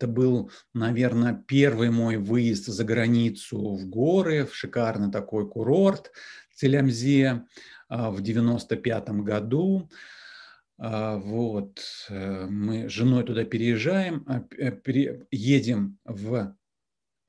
Это был, наверное, первый мой выезд за границу в горы, в шикарный такой курорт Целямзе а, в 95 году. А, вот, э, мы с женой туда переезжаем, а, э, едем в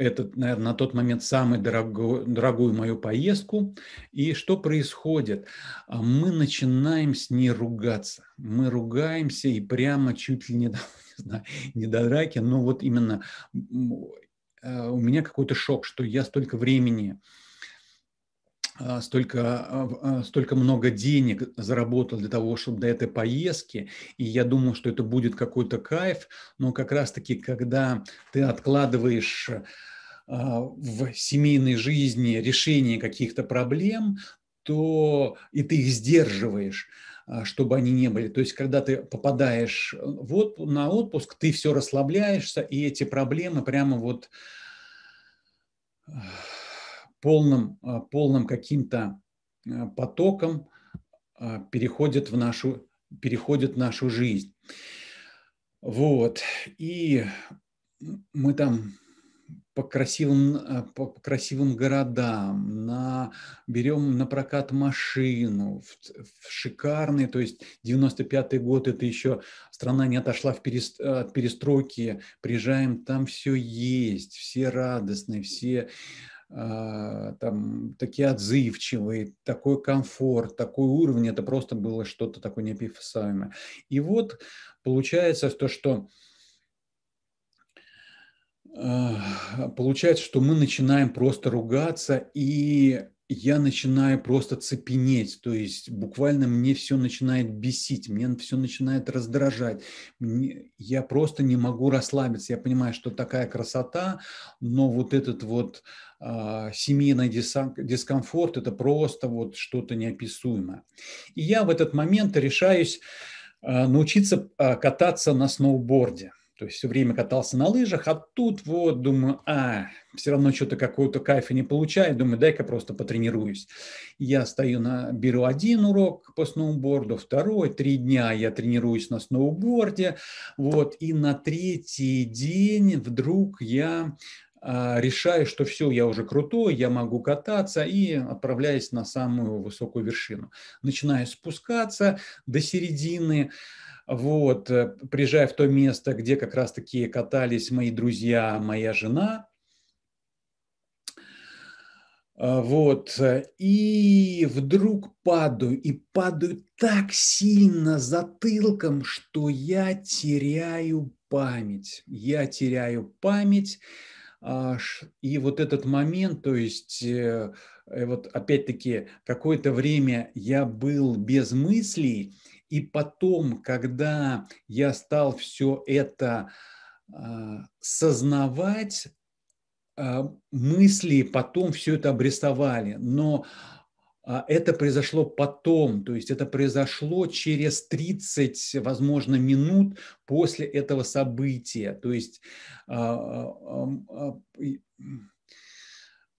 этот, наверное, на тот момент самый дорогой, дорогую мою поездку. И что происходит? А мы начинаем с ней ругаться. Мы ругаемся и прямо чуть ли не до, не знаю, не до драки, но вот именно э, у меня какой-то шок, что я столько времени а, столько, а, а, столько много денег заработал для того, чтобы до этой поездки, и я думал, что это будет какой-то кайф, но как раз-таки, когда ты откладываешь в семейной жизни решение каких-то проблем, то и ты их сдерживаешь чтобы они не были. То есть, когда ты попадаешь э, в отп... на отпуск, ты все расслабляешься, и эти проблемы прямо вот полным, а, полным каким-то а, потоком а, переходит в нашу, переходит в нашу жизнь. Вот. И мы там по красивым, по красивым городам, на, берем на прокат машину, в, в шикарные, то есть 95-й год, это еще страна не отошла в перест, от перестройки, приезжаем, там все есть, все радостные, все а, там, такие отзывчивые, такой комфорт, такой уровень, это просто было что-то такое неописуемое. И вот получается то, что а, получается, что мы начинаем просто ругаться и я начинаю просто цепенеть, то есть буквально мне все начинает бесить, мне все начинает раздражать, мне, я просто не могу расслабиться, я понимаю, что такая красота, но вот этот вот э, семейный дискомфорт, это просто вот что-то неописуемое. И я в этот момент решаюсь э, научиться э, кататься на сноуборде – то есть все время катался на лыжах, а тут вот думаю, а, все равно что-то какого-то кайфа не получаю, думаю, дай-ка просто потренируюсь. Я стою на, беру один урок по сноуборду, второй, три дня я тренируюсь на сноуборде, вот, и на третий день вдруг я а, решаю, что все, я уже крутой, я могу кататься и отправляюсь на самую высокую вершину. Начинаю спускаться до середины, вот, э, приезжая в то место, где как раз-таки катались мои друзья, моя жена. А, вот, э, и вдруг падаю, и падаю так сильно затылком, что я теряю память. Я теряю память. А, и вот этот момент, то есть э, вот опять-таки какое-то время я был без мыслей, и потом, когда я стал все это а, сознавать, а, мысли потом все это обрисовали, но а, это произошло потом, то есть это произошло через 30, возможно, минут после этого события. То есть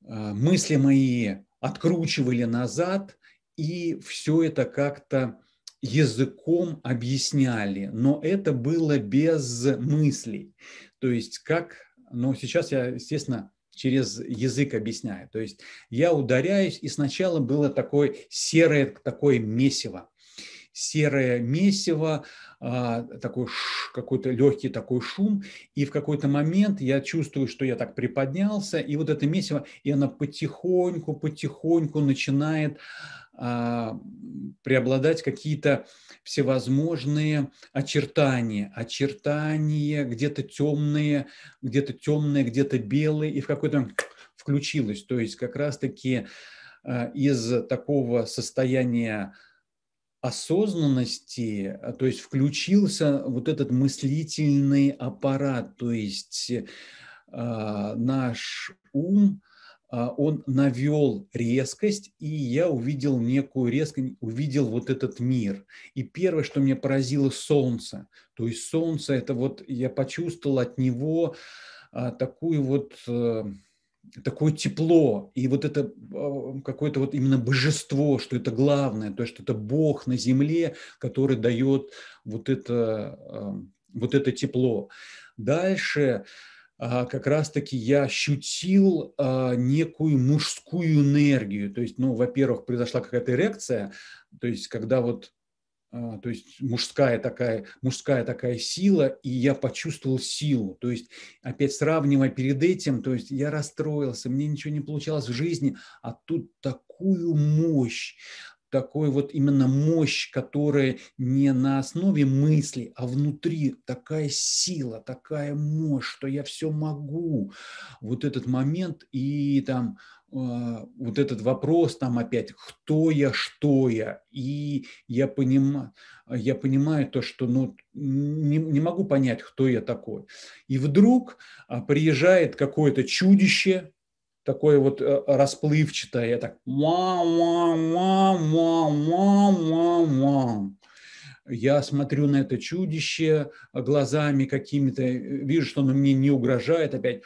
мысли мои откручивали назад, и все это как-то языком объясняли, но это было без мыслей. То есть как, ну сейчас я, естественно, через язык объясняю. То есть я ударяюсь, и сначала было такое серое, такое месиво. Серое месиво, а, такой какой-то легкий такой шум, и в какой-то момент я чувствую, что я так приподнялся, и вот это месиво, и она потихоньку, потихоньку начинает а, преобладать какие-то всевозможные очертания, очертания где-то темные, где-то темные, где-то белые, и в какой-то включилось. То есть как раз-таки а, из такого состояния осознанности, а, то есть включился вот этот мыслительный аппарат, то есть а, наш ум – а, он навел резкость, и я увидел некую резкость, увидел вот этот мир. И первое, что меня поразило, солнце. То есть солнце, это вот я почувствовал от него а, такую вот э, такое тепло и вот это а, какое-то вот именно божество, что это главное, то есть что это Бог на земле, который дает вот это, вот это тепло. Дальше а, как раз-таки я ощутил а, некую мужскую энергию. То есть, ну, во-первых, произошла какая-то эрекция, то есть, когда вот а, то есть мужская такая, мужская такая сила, и я почувствовал силу. То есть опять сравнивая перед этим, то есть я расстроился, мне ничего не получалось в жизни, а тут такую мощь такой вот именно мощь, которая не на основе мысли, а внутри такая сила, такая мощь, что я все могу. Вот этот момент и там а, вот этот вопрос там опять, кто я, что я, и я понимаю, я понимаю то, что ну, не, не могу понять, кто я такой. И вдруг а, приезжает какое-то чудище, такое вот э, расплывчатое, я так я смотрю на это чудище глазами какими-то, вижу, что оно мне не угрожает, опять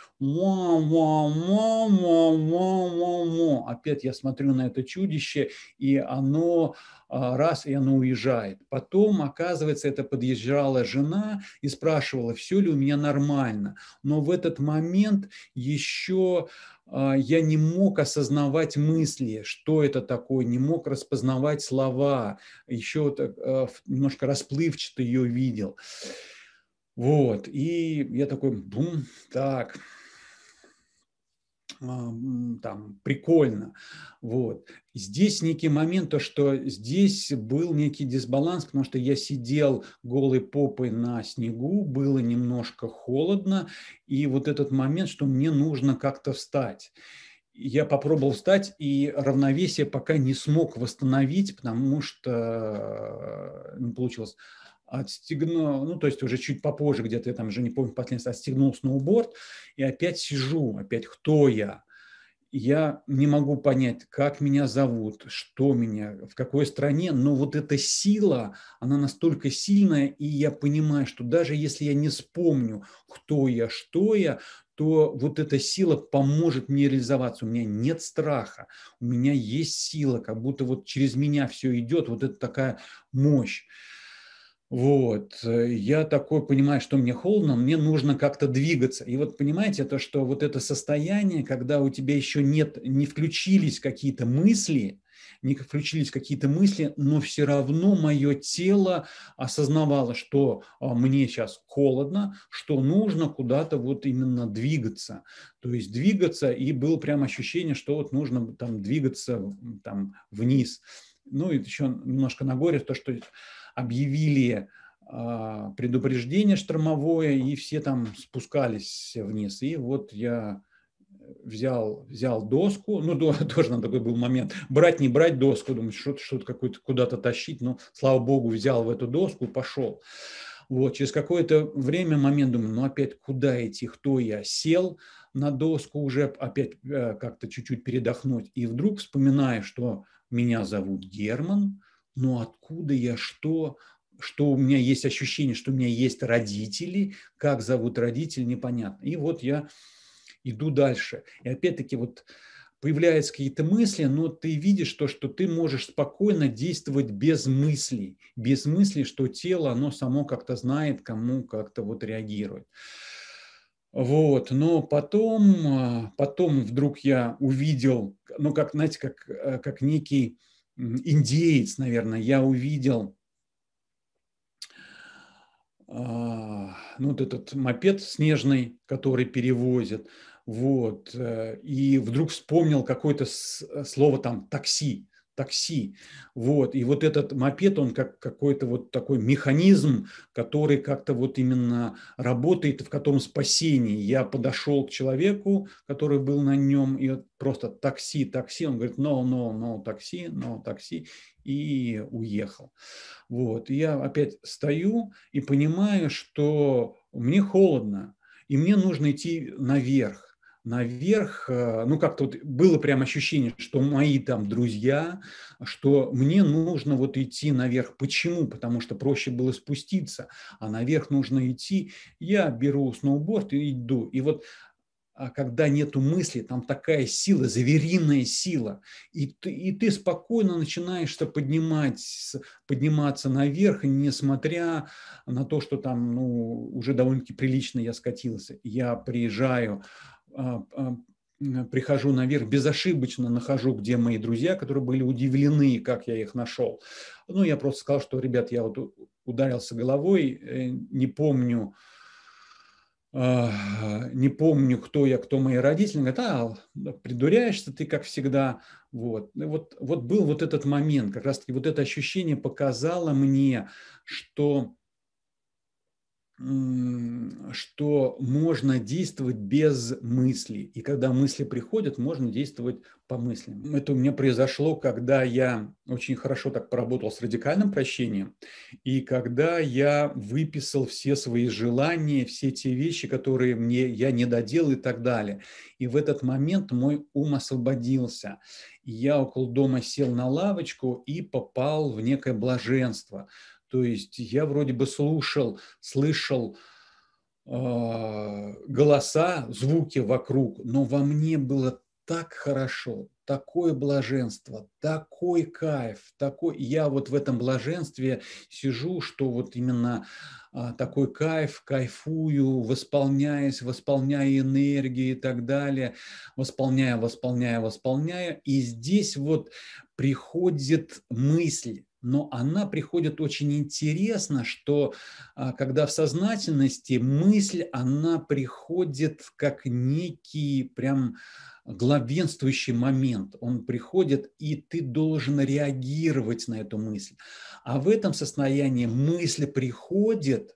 опять я смотрю на это чудище, и оно а, раз, и оно уезжает. Потом, оказывается, это подъезжала жена и спрашивала, все ли у меня нормально. Но в этот момент еще а, я не мог осознавать мысли, что это такое, не мог распознавать слова, еще так, немножко расплывчато ее видел. Вот, и я такой, бум, так, а, там прикольно. Вот. Здесь некий момент, то, что здесь был некий дисбаланс, потому что я сидел голой попой на снегу, было немножко холодно, и вот этот момент, что мне нужно как-то встать я попробовал встать, и равновесие пока не смог восстановить, потому что э, не получилось отстегнул, ну, то есть уже чуть попозже где-то, я там уже не помню, последний отстегнул сноуборд, и опять сижу, опять кто я? Я не могу понять, как меня зовут, что меня, в какой стране, но вот эта сила, она настолько сильная, и я понимаю, что даже если я не вспомню, кто я, что я, то вот эта сила поможет мне реализоваться. У меня нет страха, у меня есть сила, как будто вот через меня все идет, вот это такая мощь. Вот, э, я такой понимаю, что мне холодно, мне нужно как-то двигаться. И вот понимаете, то, что вот это состояние, когда у тебя еще нет, не включились какие-то мысли, не включились какие-то мысли, но все равно мое тело осознавало, что а, мне сейчас холодно, что нужно куда-то вот именно двигаться. То есть двигаться, и было прям ощущение, что вот нужно там двигаться там вниз. Ну и еще немножко на горе то, что объявили а, предупреждение штормовое, и все там спускались вниз. И вот я взял, взял доску, ну, тоже тоже такой был момент, брать, не брать доску, думаю, что-то что какую-то куда-то тащить, но, ну, слава богу, взял в эту доску, пошел. Вот, через какое-то время, момент, думаю, ну, опять куда идти, кто я, сел на доску уже, опять э, как-то чуть-чуть передохнуть, и вдруг вспоминаю, что меня зовут Герман, ну откуда я, что, что у меня есть ощущение, что у меня есть родители, как зовут родитель, непонятно. И вот я иду дальше. И опять-таки вот появляются какие-то мысли, но ты видишь то, что ты можешь спокойно действовать без мыслей, без мыслей, что тело, оно само как-то знает, кому как-то вот реагирует. Вот, но потом, а, потом вдруг я увидел, ну, как, знаете, как, э, как некий индеец, наверное, я увидел а, ну, вот этот мопед снежный, который перевозят, вот, э, и вдруг вспомнил какое-то э, слово там «такси», такси. Вот. И вот этот мопед, он как какой-то вот такой механизм, который как-то вот именно работает, в котором спасении. Я подошел к человеку, который был на нем, и вот просто такси, такси. Он говорит, no, no, no, такси, no, такси. И уехал. Вот. И я опять стою и понимаю, что мне холодно, и мне нужно идти наверх наверх, э, ну как-то вот было прям ощущение, что мои там друзья, что мне нужно вот идти наверх. Почему? Потому что проще было спуститься, а наверх нужно идти. Я беру сноуборд и иду. И вот а когда нету мысли, там такая сила, завериная сила, и ты, и ты спокойно начинаешь поднимать, подниматься наверх, несмотря на то, что там ну, уже довольно-таки прилично я скатился. Я приезжаю а, а, прихожу наверх, безошибочно нахожу, где мои друзья, которые были удивлены, как я их нашел. Ну, я просто сказал, что, ребят, я вот ударился головой, э, не помню, а, не помню, кто я, кто мои родители. Говорят, а, придуряешься ты, как всегда. Вот. Ну, вот, вот был вот этот момент, как раз-таки вот это ощущение показало мне, что что можно действовать без мысли. И когда мысли приходят, можно действовать по мыслям. Это у меня произошло, когда я очень хорошо так поработал с радикальным прощением, и когда я выписал все свои желания, все те вещи, которые мне я не доделал и так далее. И в этот момент мой ум освободился. Я около дома сел на лавочку и попал в некое блаженство – то есть я вроде бы слушал, слышал а, голоса, звуки вокруг, но во мне было так хорошо, такое блаженство, такой кайф, такой... Я вот в этом блаженстве сижу, что вот именно а, такой кайф, кайфую, восполняясь, восполняя энергии и так далее, восполняя, восполняя, восполняя. И здесь вот приходит мысль, но она приходит очень интересно, что а, когда в сознательности мысль, она приходит как некий прям главенствующий момент, он приходит, и ты должен реагировать на эту мысль. А в этом состоянии мысль приходит,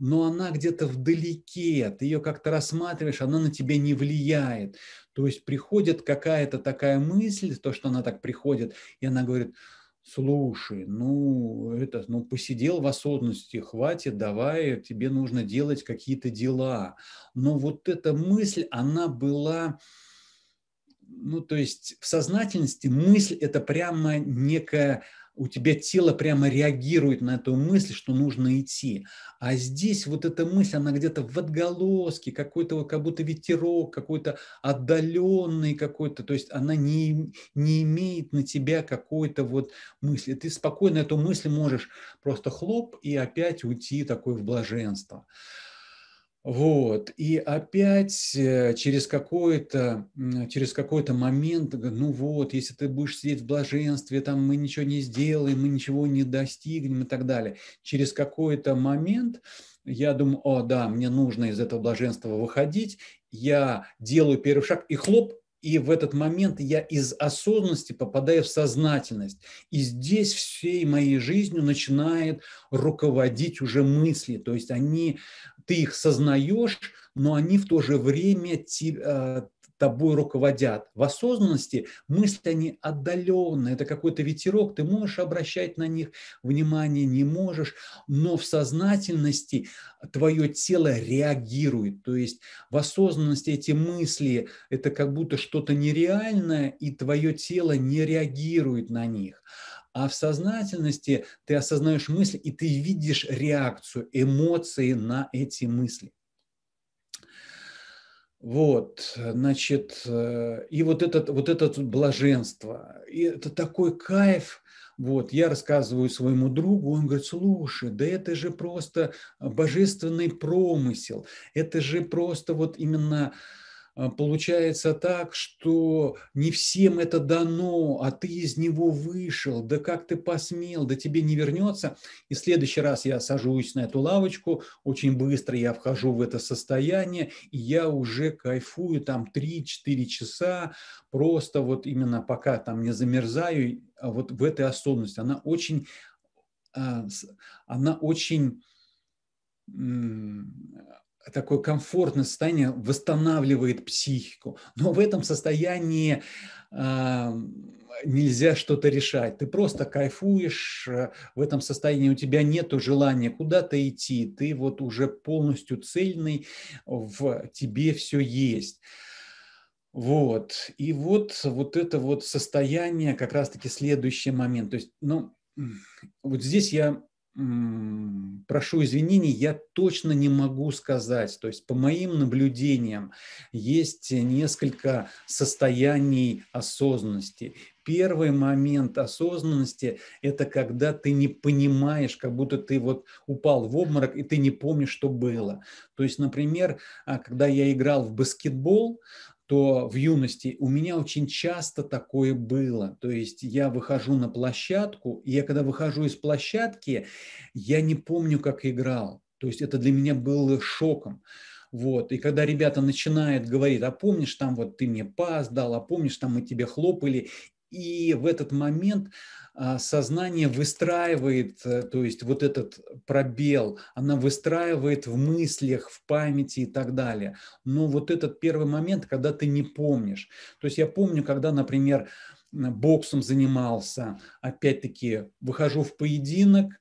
но она где-то вдалеке, ты ее как-то рассматриваешь, она на тебя не влияет. То есть приходит какая-то такая мысль, то, что она так приходит, и она говорит, слушай, ну, это, ну, посидел в осознанности, хватит, давай, тебе нужно делать какие-то дела. Но вот эта мысль, она была, ну, то есть в сознательности мысль – это прямо некая у тебя тело прямо реагирует на эту мысль, что нужно идти. А здесь вот эта мысль, она где-то в отголоске, какой-то вот как будто ветерок, какой-то отдаленный какой-то, то есть она не, не имеет на тебя какой-то вот мысли. Ты спокойно эту мысль можешь просто хлоп и опять уйти такой в блаженство. Вот. И опять э, через какой-то через какой-то момент, ну вот, если ты будешь сидеть в блаженстве, там мы ничего не сделаем, мы ничего не достигнем и так далее. Через какой-то момент я думаю, о да, мне нужно из этого блаженства выходить, я делаю первый шаг и хлоп, и в этот момент я из осознанности попадаю в сознательность. И здесь всей моей жизнью начинает руководить уже мысли. То есть они ты их сознаешь, но они в то же время э, тобой руководят. В осознанности мысли, они отдаленные, это какой-то ветерок, ты можешь обращать на них внимание, не можешь, но в сознательности твое тело реагирует. То есть в осознанности эти мысли, это как будто что-то нереальное, и твое тело не реагирует на них. А в сознательности ты осознаешь мысли, и ты видишь реакцию, эмоции на эти мысли. Вот, значит, э, и вот этот, вот это блаженство, и это такой кайф, вот, я рассказываю своему другу, он говорит, слушай, да это же просто божественный промысел, это же просто вот именно а, получается так, что не всем это дано, а ты из него вышел, да как ты посмел, да тебе не вернется. И в следующий раз я сажусь на эту лавочку, очень быстро я вхожу в это состояние, и я уже кайфую там 3-4 часа, просто вот именно пока там не замерзаю, а вот в этой осознанности. Она очень, а, она очень такое комфортное состояние восстанавливает психику. Но в этом состоянии э, нельзя что-то решать. Ты просто кайфуешь э, в этом состоянии, у тебя нет желания куда-то идти, ты вот уже полностью цельный, в тебе все есть. Вот. И вот, вот это вот состояние как раз-таки следующий момент. То есть, ну, вот здесь я прошу извинений, я точно не могу сказать. То есть по моим наблюдениям есть несколько состояний осознанности. Первый момент осознанности – это когда ты не понимаешь, как будто ты вот упал в обморок, и ты не помнишь, что было. То есть, например, а, когда я играл в баскетбол, то в юности у меня очень часто такое было. То есть я выхожу на площадку, и я когда выхожу из площадки, я не помню, как играл. То есть это для меня было шоком. Вот. И когда ребята начинают говорить, а помнишь, там вот ты мне пас дал, а помнишь, там мы тебе хлопали. И в этот момент а, сознание выстраивает, э, то есть вот этот пробел, она выстраивает в мыслях, в памяти и так далее. Но вот этот первый момент, когда ты не помнишь. То есть я помню, когда, например, боксом занимался, опять-таки выхожу в поединок,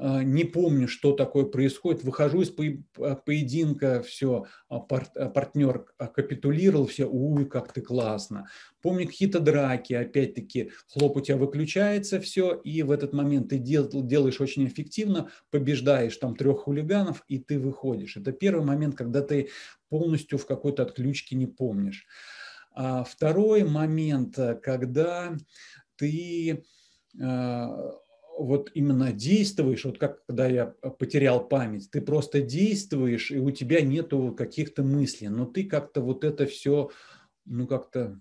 а, не помню, что такое происходит, выхожу из а, поединка, все, а, партнер капитулировал, все, уй, как ты классно. Помню какие-то драки, опять-таки, хлоп у тебя выключается все, и в этот момент ты дел, делаешь очень эффективно, побеждаешь там трех хулиганов, и ты выходишь. Это первый момент, когда ты полностью в какой-то отключке не помнишь. А второй момент, э, когда ты э, вот именно действуешь, вот как когда я э, потерял память, ты просто действуешь, и у тебя нету каких-то мыслей, но ты как-то вот это все, ну как-то,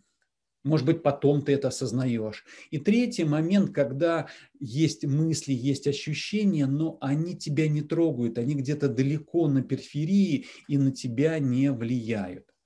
может быть, потом ты это осознаешь. И третий момент, когда есть мысли, есть ощущения, но они тебя не трогают, они где-то далеко на периферии и на тебя не влияют.